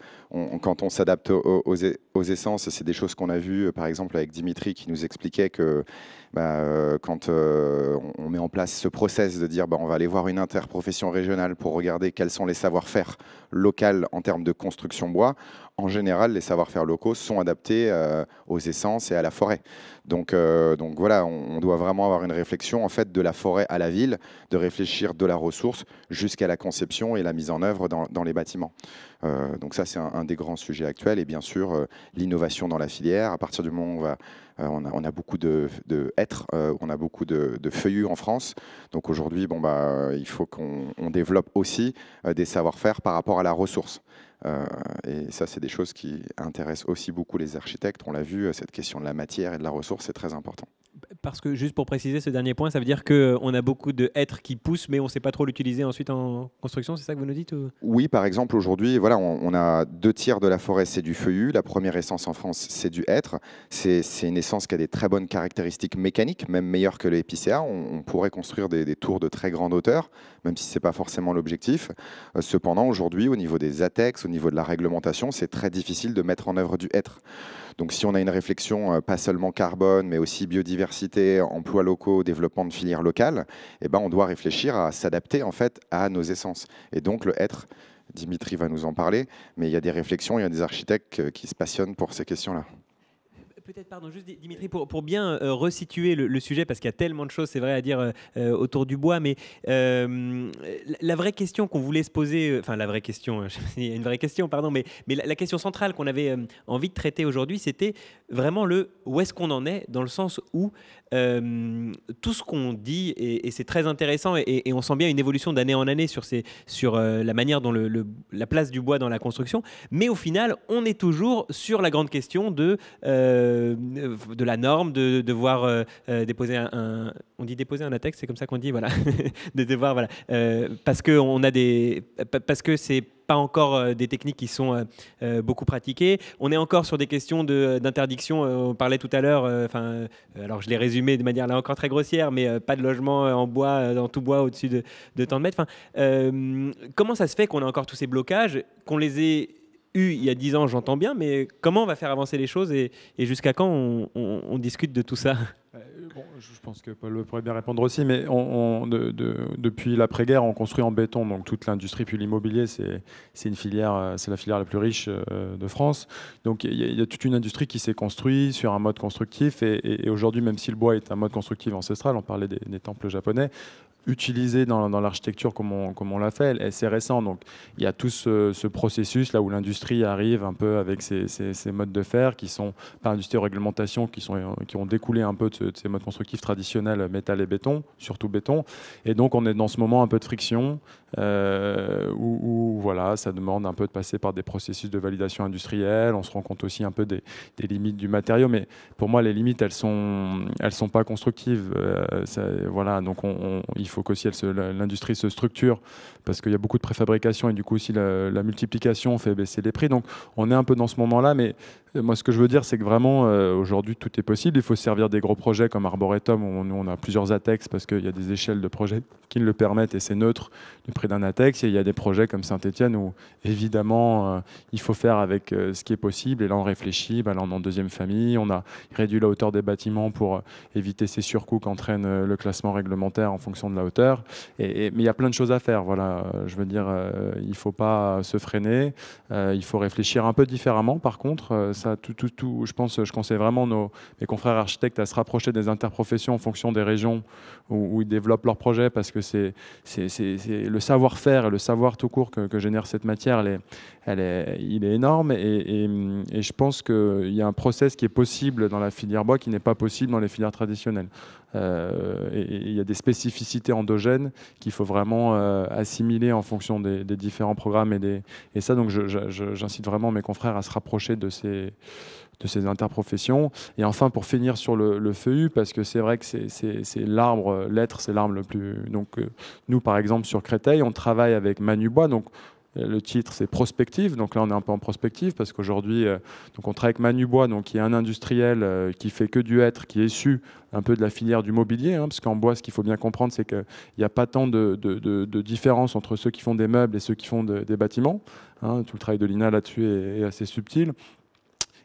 Speaker 4: quand on s'adapte aux, aux, essences, c'est des choses qu'on a vues, euh, par exemple, avec Dimitri qui nous expliquait que bah, euh, quand euh, on, met en place ce process de dire bah, on va aller voir une interprofession régionale pour regarder quels sont les savoir-faire locaux en termes de construction bois, en général, les savoir-faire locaux sont adaptés euh, aux essences et à la forêt. Donc, donc voilà, on, doit vraiment avoir une réflexion en fait de la forêt à la ville, de réfléchir de la ressource jusqu'à la conception et la mise en œuvre dans, les bâtiments. donc ça, c'est un, un, des grands sujets actuels. Et bien sûr, l'innovation dans la filière, à partir du moment où on va euh, on a, beaucoup de, de euh, on a beaucoup de, feuillus en France. Donc aujourd'hui, bah, il faut qu'on développe aussi euh, des savoir-faire par rapport à la ressource. et ça, c'est des choses qui intéressent aussi beaucoup les architectes. On l'a vu, cette question de la matière et de la ressource, est très importante.
Speaker 1: Parce que juste pour préciser ce dernier point, ça veut dire qu'on euh, a beaucoup de hêtres qui poussent, mais on ne sait pas trop l'utiliser ensuite en construction, c'est ça que vous nous dites
Speaker 4: Oui, par exemple, aujourd'hui, voilà, on, a deux tiers de la forêt, c'est du feuillu. La première essence en France, c'est du hêtre. C'est une essence qui a des très bonnes caractéristiques mécaniques, même meilleures que les On, pourrait construire des, des, tours de très grande hauteur, même si ce n'est pas forcément l'objectif. Euh, cependant, aujourd'hui, au niveau des ATEX, au niveau de la réglementation, c'est très difficile de mettre en œuvre du hêtre. Donc si on a une réflexion euh, pas seulement carbone, mais aussi biodiversité, emplois locaux, développement de filières locales, eh ben, on doit réfléchir à s'adapter en fait à nos essences. Et donc le être, Dimitri va nous en parler, mais il y a des réflexions, il y a des architectes euh, qui se passionnent pour ces questions-là.
Speaker 1: Peut-être, pardon, juste Dimitri, pour, pour bien euh, resituer le, sujet, parce qu'il y a tellement de choses, c'est vrai, à dire euh, euh, autour du bois, mais la vraie question qu'on voulait se poser, enfin la vraie question, hein, il y a une vraie question, pardon, mais, mais la, question centrale qu'on avait envie de traiter aujourd'hui, c'était vraiment le où est-ce qu'on en est, dans le sens où tout ce qu'on dit, et, c'est très intéressant, et, on sent bien une évolution d'année en année sur, ces, sur la manière dont le, la place du bois dans la construction, mais au final, on est toujours sur la grande question de... Euh, de la norme, de, devoir euh, euh, déposer un, On dit déposer un latex, c'est comme ça qu'on dit, voilà. de devoir, voilà. parce que on a des. Parce que c'est pas encore des techniques qui sont beaucoup pratiquées. On est encore sur des questions d'interdiction. on parlait tout à l'heure, enfin, alors je l'ai résumé de manière là encore très grossière, mais pas de logement en bois, dans tout bois au-dessus de, de, tant de mètres. Enfin, comment ça se fait qu'on a encore tous ces blocages, qu'on les ait il y a dix ans, j'entends bien, mais
Speaker 2: comment on va faire avancer les choses et, jusqu'à quand on, discute de tout ça euh, bon, Je pense que Paul pourrait bien répondre aussi, mais on, depuis l'après-guerre, on construit en béton, donc toute l'industrie, puis l'immobilier, c'est une filière, euh, c'est la filière la plus riche euh, de France. Donc il y, a toute une industrie qui s'est construite sur un mode constructif, et, aujourd'hui, même si le bois est un mode constructif ancestral, on parlait des, des temples japonais, utilisé dans, dans l'architecture comme on, comme on l'a fait. Et c'est récent. Donc, il y a tout ce, ce processus là où l'industrie arrive un peu avec ses, modes de faire qui sont, pas industrie réglementation, qui, sont, qui ont découlé un peu de, ces modes constructifs traditionnels métal et béton, surtout béton. Et donc, on est dans ce moment un peu de friction euh, où, voilà, ça demande un peu de passer par des processus de validation industrielle. On se rend compte aussi un peu des, des limites du matériau. Mais pour moi, les limites, elles sont, elles sont pas constructives. Euh, voilà, donc on, on faut que l'industrie se structure parce qu'il y a beaucoup de préfabrication et du coup aussi la, la multiplication fait baisser les prix. Donc on est un peu dans ce moment-là, mais euh, moi, ce que je veux dire, c'est que vraiment, euh, aujourd'hui, tout est possible. Il faut servir des gros projets comme Arboretum. où nous, on a plusieurs ATEX parce qu'il y a des échelles de projets qui le permettent et c'est neutre du prix d'un ATEX. Et il y a des projets comme Saint-Etienne où, évidemment, euh, il faut faire avec ce qui est possible. Et là, on réfléchit. Bah, là, on est en deuxième famille. On a réduit la hauteur des bâtiments pour éviter ces surcoûts qu'entraîne le classement réglementaire en fonction de la hauteur. Et, mais il y a plein de choses à faire. Voilà. Je veux dire, il ne faut pas se freiner. il faut réfléchir un peu différemment, par contre je pense, je conseille vraiment nos, mes confrères architectes à se rapprocher des interprofessions en fonction des régions où, ils développent leurs projets, parce que c'est le savoir-faire et le savoir tout court que, génère cette matière, il est énorme, et, et je pense qu'il y a un process qui est possible dans la filière bois qui n'est pas possible dans les filières traditionnelles. Euh, il y a des spécificités endogènes qu'il faut vraiment euh, assimiler en fonction des, différents programmes et, des, et ça. Donc, j'incite vraiment mes confrères à se rapprocher de ces de ces interprofessions. Et enfin, pour finir sur le, le feuillu, parce que c'est vrai que c'est l'arbre, euh, l'être, c'est l'arbre le plus. Donc, nous, par exemple, sur Créteil, on travaille avec Manubois. Donc, le titre, c'est Prospective. Donc là, on est un peu en prospective parce qu'aujourd'hui, euh, donc on travaille avec Bois, donc qui est un industriel euh, qui fait que du être, qui est issu un peu de la filière du mobilier. Hein, parce qu'en bois, ce qu'il faut bien comprendre, c'est qu'il n'y a pas tant de, différence entre ceux qui font des meubles et ceux qui font des bâtiments. Hein. tout le travail de l'INA là-dessus est assez subtil.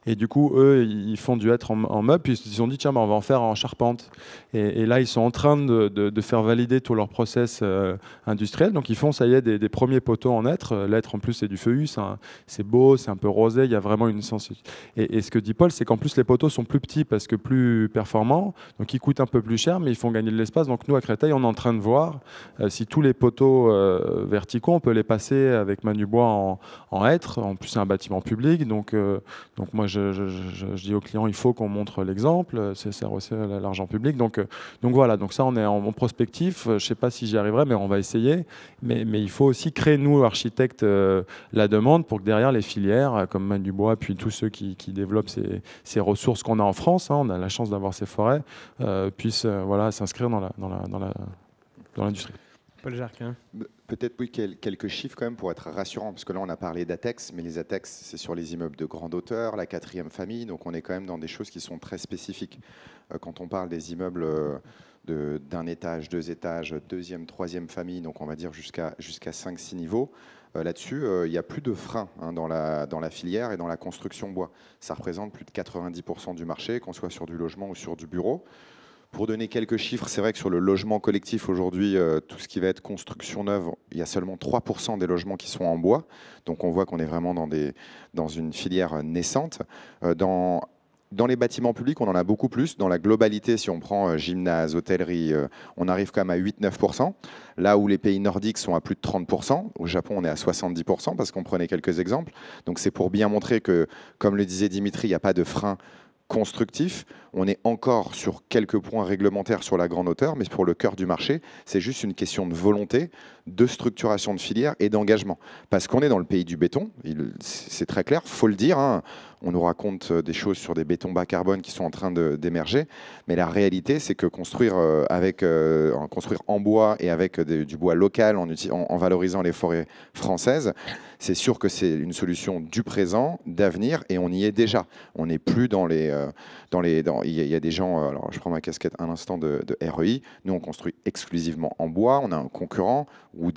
Speaker 2: Et du coup, eux, ils font du hêtre en, en meuble, puis ils se dit, tiens, bah, on va en faire en charpente. Et, là, ils sont en train de, faire valider tout leur process euh, industriel. Donc, ils font, ça y est, des, premiers poteaux en hêtre. Euh, l'être, en plus, c'est du feuillus. Hein. c'est beau, c'est un peu rosé, il y a vraiment une sensibilité. Et, ce que dit Paul, c'est qu'en plus, les poteaux sont plus petits parce que plus performants, donc ils coûtent un peu plus cher, mais ils font gagner de l'espace. Donc, nous, à Créteil, on est en train de voir euh, si tous les poteaux verticaux, on peut les passer avec Manubois en, en hêtre. En plus, c'est un bâtiment public. Donc, donc moi, je, dis aux clients, il faut qu'on montre l'exemple, c'est sert aussi à euh, l'argent public. Donc, euh, donc voilà, donc ça, on est en, prospectif. Euh, je ne sais pas si j'y arriverai, mais on va essayer. Mais, il faut aussi créer, nous, architectes, la demande pour que derrière les filières, comme Main-du-Bois, puis tous ceux qui, développent ces, ressources qu'on a en France, hein, on a la chance d'avoir ces forêts, puissent voilà, s'inscrire dans l'industrie. La, dans la,
Speaker 1: Paul jacques
Speaker 4: Peut-être quelques chiffres quand même pour être rassurant, parce que là on a parlé d'ATEX, mais les ATEX c'est sur les immeubles de grande hauteur, la quatrième famille, donc on est quand même dans des choses qui sont très spécifiques. Euh, quand on parle des immeubles euh, d'un étage, deux étages, deuxième, troisième famille, donc on va dire jusqu'à jusqu'à 5-6 niveaux, euh, là-dessus, il n'y a plus de frein hein, dans, la, dans la filière et dans la construction bois. Ça représente plus de 90% du marché, qu'on soit sur du logement ou sur du bureau. Pour donner quelques chiffres, c'est vrai que sur le logement collectif aujourd'hui, euh, tout ce qui va être construction neuve, il y a seulement 3% des logements qui sont en bois. Donc on voit qu'on est vraiment dans, des, dans une filière euh, naissante. Euh, dans dans les bâtiments publics, on en a beaucoup plus. Dans la globalité, si on prend gymnase, hôtellerie, on arrive quand même à 8-9%. Là où les pays nordiques sont à plus de 30%, au Japon, on est à 70%, parce qu'on prenait quelques exemples. Donc c'est pour bien montrer que, comme le disait Dimitri, il n'y a pas de frein constructif on est encore sur quelques points réglementaires sur la grande hauteur, mais pour le cœur du marché, c'est juste une question de volonté, de structuration de filière et d'engagement. Parce qu'on est dans le pays du béton, c'est très clair, faut le dire. Hein. on nous raconte euh, des choses sur des bétons bas carbone qui sont en train d'émerger, mais la réalité, c'est que construire, euh, avec, euh, construire en bois et avec du bois local, en, en valorisant les forêts françaises, c'est sûr que c'est une solution du présent, d'avenir, et on y est déjà. On n'est plus dans les, dans les il y, a des gens, euh, alors je prends ma casquette un instant de, REI, nous on construit exclusivement en bois, on a un concurrent,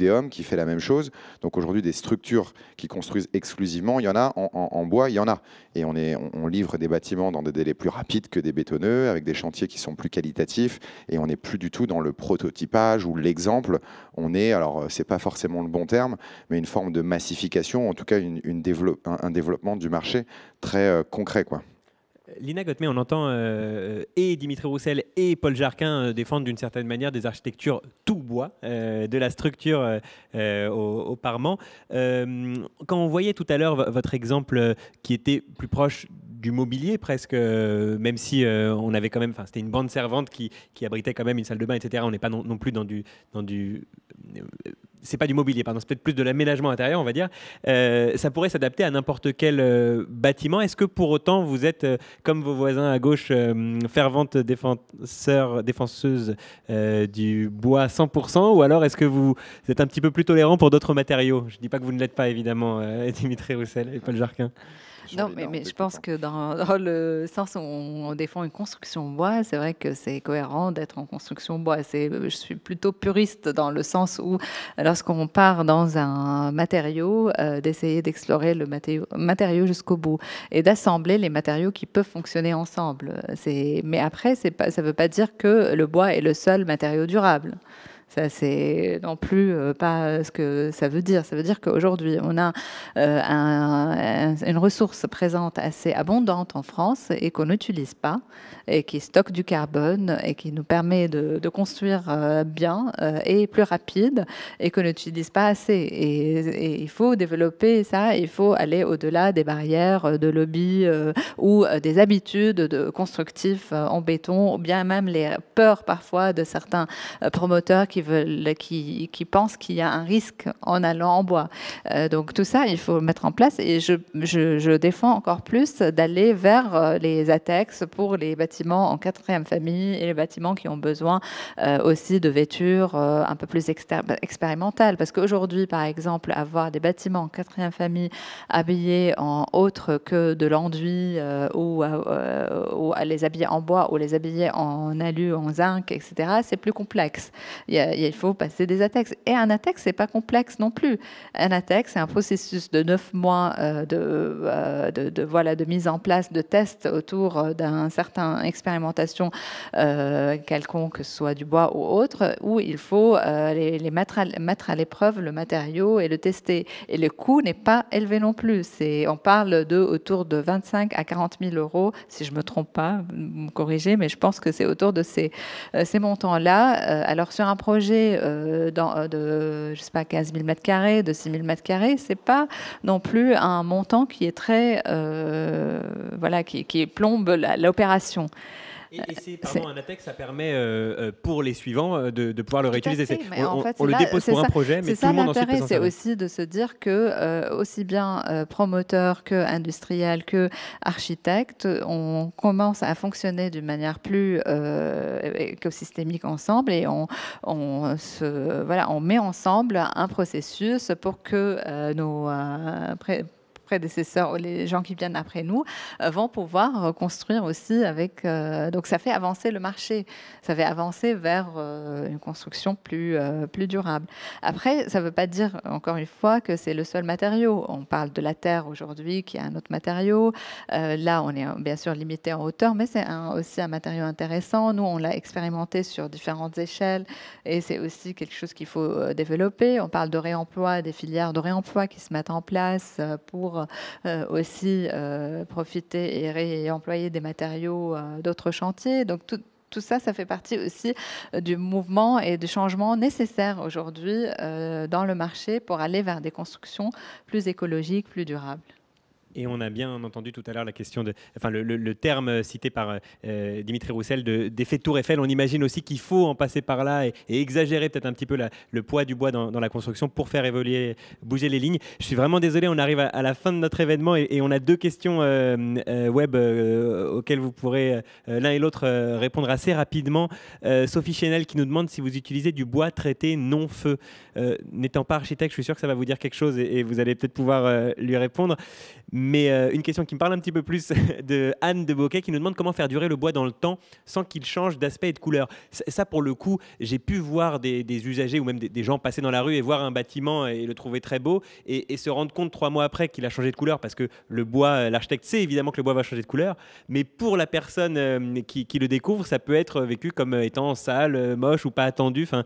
Speaker 4: hommes qui fait la même chose. Donc aujourd'hui, des structures qui construisent exclusivement, il y en a en, bois, il y en a. Et on, est, on, livre des bâtiments dans des délais plus rapides que des bétonneux, avec des chantiers qui sont plus qualitatifs, et on n'est plus du tout dans le prototypage ou l'exemple. On est, alors euh, c'est pas forcément le bon terme, mais une forme de massification, en tout cas une, un, développement du marché très euh, concret. Quoi.
Speaker 1: Lina Gottmé, on entend euh, et Dimitri Roussel et Paul Jarquin euh, défendre d'une certaine manière des architectures tout bois, euh, de la structure au, au, parement. quand on voyait tout à l'heure votre exemple qui était plus proche du mobilier presque, euh, même si euh, on avait quand même, enfin c'était une bande servante qui, abritait quand même une salle de bain, etc. On n'est pas non, plus dans du, dans du, euh, c'est pas du mobilier, pardon, c'est peut-être plus de l'aménagement intérieur, on va dire. ça pourrait s'adapter à n'importe quel bâtiment. Est-ce que pour autant vous êtes, comme vos voisins à gauche, fervente défenseur, défenseuse du bois 100%, ou alors est-ce que vous, êtes un petit peu plus tolérant pour d'autres matériaux Je dis pas que vous ne l'êtes pas évidemment, Dimitri Roussel et Paul Jarquin.
Speaker 3: Non, mais, je pense que dans, le sens où on, défend une construction bois, c'est vrai que c'est cohérent d'être en construction bois. je suis plutôt puriste dans le sens où, euh, lorsqu'on part dans un matériau, euh, d'essayer d'explorer le matériau, jusqu'au bout et d'assembler les matériaux qui peuvent fonctionner ensemble. mais après, ça ne veut pas dire que le bois est le seul matériau durable. Ça, c'est non plus euh, pas euh, ce que ça veut dire. Ça veut dire qu'aujourd'hui, on a euh, une ressource présente assez abondante en France et qu'on n'utilise pas, et qui stocke du carbone et qui nous permet de, construire bien et plus rapide et qu'on n'utilise pas assez. Et, il faut développer ça, il faut aller au-delà des barrières de lobby ou des habitudes de constructives en béton, ou bien même les peurs parfois de certains promoteurs qui qui, veulent, qui, pensent qu'il y a un risque en allant en bois. Euh, donc tout ça, il faut mettre en place. Et je, défends encore plus d'aller vers euh, les ATEX pour les bâtiments en quatrième famille et les bâtiments qui ont besoin euh, aussi de vêtures un peu plus expérimentales. Parce qu'aujourd'hui, par exemple, avoir des bâtiments en quatrième famille habillés en autre que de l'enduit ou, à les habiller en bois ou les habiller en alu, en zinc, etc., c'est plus complexe. Il y a, il faut passer des ATEX. Et un ATEX, c'est pas complexe non plus. Un ATEX, c'est un processus de neuf mois euh, euh, de, de, voilà, de mise en place de tests autour euh, d'un certain expérimentation quelconque, que ce soit du bois ou autre, où il faut les, mettre à, l'épreuve, le matériau et le tester. Et le coût n'est pas élevé non plus. C'est, on parle de autour de 25 à 40 000 euros, si je me trompe pas, me corriger, mais je pense que c'est autour de ces, ces montants-là. alors sur un projet euh, euh, de 15 000 m, de 6 000 m, ce c'est pas non plus un montant qui est très. Euh, voilà, qui, qui plombe l'opération. Et, c'est, pardon, un
Speaker 1: ATEX, ça permet euh, euh, pour les suivants euh, de, pouvoir le réutiliser. on, le dépose pour un projet, mais tout le monde ensuite C'est aussi
Speaker 3: de se dire que aussi bien promoteur que industriel que architecte, on commence à fonctionner d'une manière plus écosystémique ensemble et on, se, voilà, on met ensemble un processus pour que nos prédécesseurs, les gens qui viennent après nous, euh, vont pouvoir construire aussi avec. Euh, donc ça fait avancer le marché, ça fait avancer vers euh, une construction plus, plus durable. Après, ça ne veut pas dire, encore une fois, que c'est le seul matériau. On parle de la terre aujourd'hui, qui est un autre matériau. là, on est bien sûr limité en hauteur, mais c'est aussi un matériau intéressant. Nous, on l'a expérimenté sur différentes échelles et c'est aussi quelque chose qu'il faut développer. On parle de réemploi, des filières de réemploi qui se mettent en place pour euh, aussi euh, profiter et, réemployer employer des matériaux euh, d'autres chantiers. Donc tout, tout ça, ça fait partie aussi du mouvement et du changement nécessaire aujourd'hui dans le marché pour aller vers des constructions plus écologiques, plus durables.
Speaker 1: Et on a bien entendu tout à l'heure la question de, enfin le, terme euh, cité par euh, euh, Dimitri Roussel d'effet Tour Eiffel. On imagine aussi qu'il faut en passer par là et, exagérer peut-être un petit peu le poids du bois dans, la construction pour faire évoluer, bouger les lignes. Je suis vraiment désolé, on arrive à, la fin de notre événement et, on a deux questions web auxquelles vous pourrez l'un et l'autre répondre assez rapidement. Sophie Chenel qui nous demande si vous utilisez du bois traité non feu. N'étant pas architecte, je suis sûr que ça va vous dire quelque chose et, vous allez peut-être pouvoir lui répondre. Mais euh, une question qui me parle un petit peu plus de Anne de Boquet qui nous demande comment faire durer le bois dans le temps sans qu'il change d'aspect et de couleur. Ça, pour le coup, j'ai pu voir des, usagers ou même des, gens passer dans la rue et voir un bâtiment et le trouver très beau et, se rendre compte trois mois après qu'il a changé de couleur parce que le bois, euh, l'architecte sait évidemment que le bois va changer de couleur. Mais pour la personne euh, qui, le découvre, ça peut être vécu comme étant sale, moche ou pas attendu. Enfin,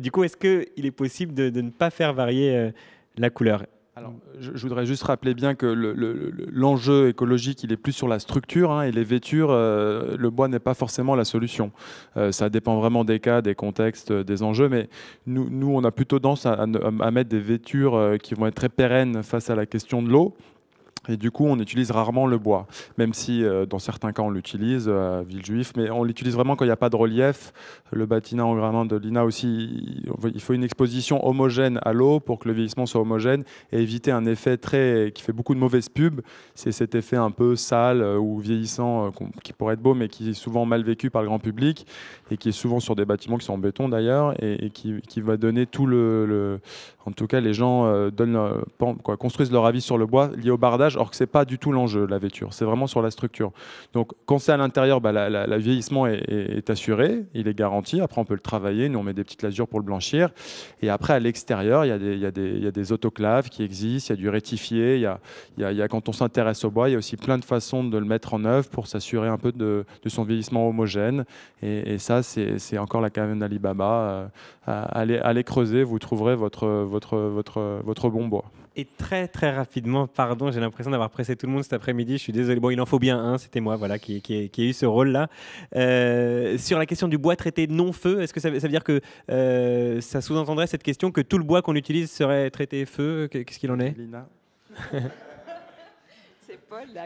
Speaker 1: du coup, est-ce qu'il est possible de, de, ne pas faire varier la couleur alors, mm.
Speaker 2: je, voudrais juste rappeler bien que l'enjeu écologique, il est plus sur la structure hein, et les vêtures. Euh, le bois n'est pas forcément la solution. Euh, ça dépend vraiment des cas, des contextes, euh, des enjeux. Mais nous, on a plutôt tendance à, mettre des vêtures qui vont être très pérennes face à la question de l'eau. Et du coup, on utilise rarement le bois, même si euh, dans certains cas on l'utilise euh, à Villejuif, mais on l'utilise vraiment quand il n'y a pas de relief. Le bâtiment en gramin de l'INA aussi, il faut une exposition homogène à l'eau pour que le vieillissement soit homogène et éviter un effet très qui fait beaucoup de mauvaises pubs. C'est cet effet un peu sale euh, ou vieillissant qui pourrait être beau, mais qui est souvent mal vécu par le grand public et qui est souvent sur des bâtiments qui sont en béton d'ailleurs et, qui, va donner tout le, le, En tout cas, les gens donnent, quoi, construisent leur avis sur le bois lié au bardage que c'est pas du tout l'enjeu, la vêture. C'est vraiment sur la structure. Donc, quand c'est à l'intérieur, bah, la le vieillissement est, assuré, il est garanti. Après, on peut le travailler. Nous, on met des petites lasures pour le blanchir. Et après, à l'extérieur, il y, a des autoclaves qui existent, il y a du rétifié. y a, quand on s'intéresse au bois, il y a aussi plein de façons de le mettre en œuvre pour s'assurer un peu de, son vieillissement homogène. Et, ça, c'est encore la caverne d'Alibaba. Euh, allez, creuser, vous trouverez votre, votre, votre, votre bon bois.
Speaker 1: Et très très rapidement, pardon, j'ai l'impression d'avoir pressé tout le monde cet après-midi, je suis désolé, bon il en faut bien un, c'était moi voilà, qui, qui, a eu ce rôle-là. Euh, sur la question du bois traité non-feu, est-ce que ça, veut dire que euh, ça sous-entendrait cette question que tout le bois qu'on utilise serait traité feu Qu'est-ce qu'il en est Lina.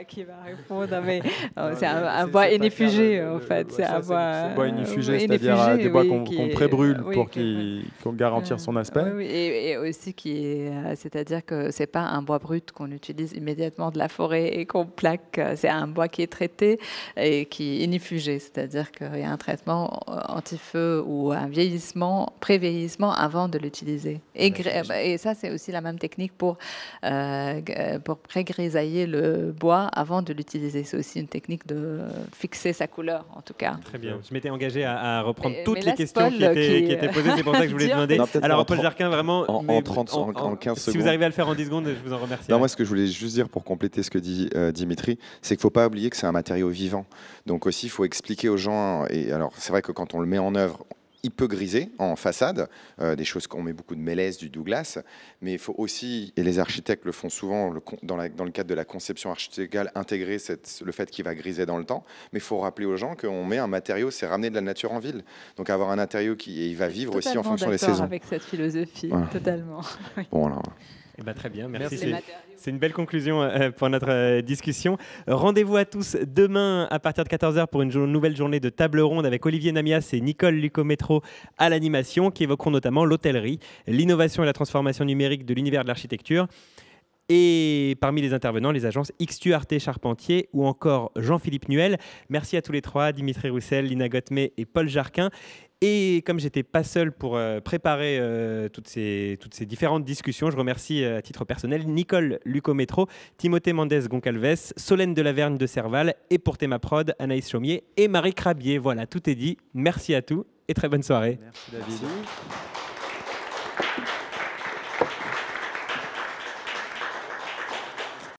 Speaker 1: qui va
Speaker 3: répondre, mais euh, c'est un, bois inifugé en fait. C'est un bois, bois euh, c'est-à-dire euh, des bois qu'on prébrûle
Speaker 2: pour garantir son aspect.
Speaker 3: et, aussi qui, c'est-à-dire que c'est pas un bois brut qu'on utilise immédiatement de la forêt et qu'on plaque. C'est un bois qui est traité et qui est inifugé, c'est-à-dire qu'il y a un traitement anti-feu ou un vieillissement, pré-vieillissement avant de l'utiliser. Et, et, ça, c'est aussi la même technique pour pour pré-grisailler le bois avant de l'utiliser. C'est aussi une technique de fixer sa couleur, en tout cas. Très bien.
Speaker 1: Je m'étais engagé à, reprendre toutes les questions qui étaient, posées. C'est pour ça que je voulais demander. Alors, Paul Jarquin, vraiment. En, 30 en, 15 secondes. Si vous arrivez à le faire en 10 secondes, je vous en remercie. Non, moi, ce
Speaker 4: que je voulais juste dire pour compléter ce que dit euh, Dimitri, c'est qu'il ne faut pas oublier que c'est un matériau vivant. Donc aussi, il faut expliquer aux gens, et alors c'est vrai que quand on le met en œuvre, il peut griser en façade, euh, des choses qu'on met beaucoup de mélèze, du Douglas, mais il faut aussi, et les architectes le font souvent dans, dans, le cadre de la conception architecturale, intégrer le fait qu'il va griser dans le temps, mais il faut rappeler aux gens qu'on met un matériau, c'est ramener de la nature en ville. Donc avoir un matériau qui il va vivre aussi en fonction des saisons.
Speaker 3: avec cette philosophie, totalement.
Speaker 4: Bon, alors.
Speaker 1: Eh ben, très bien, merci. C'est une belle conclusion euh, euh, pour notre euh, discussion. Rendez-vous à tous demain à partir de 14h pour une nouvelle journée de table ronde avec Olivier Namias et Nicole Lucometro à l'animation qui évoqueront notamment l'hôtellerie, l'innovation et la transformation numérique de l'univers de l'architecture. Et parmi les intervenants, les agences Xtu Arte Charpentier ou encore Jean-Philippe Nuel. Merci à tous les trois, Dimitri Roussel, Lina Gottmé et Paul Jarquin. Et comme j'étais pas seul pour euh, préparer euh, toutes, ces, toutes ces différentes discussions, je remercie euh, à titre personnel Nicole Lucometro, Timothée Mendez Goncalves, Solène de Laverne de Serval et pour Théma Prod, Anaïs Chaumier et Marie Crabier. Voilà, tout est dit. Merci à tous et très bonne soirée.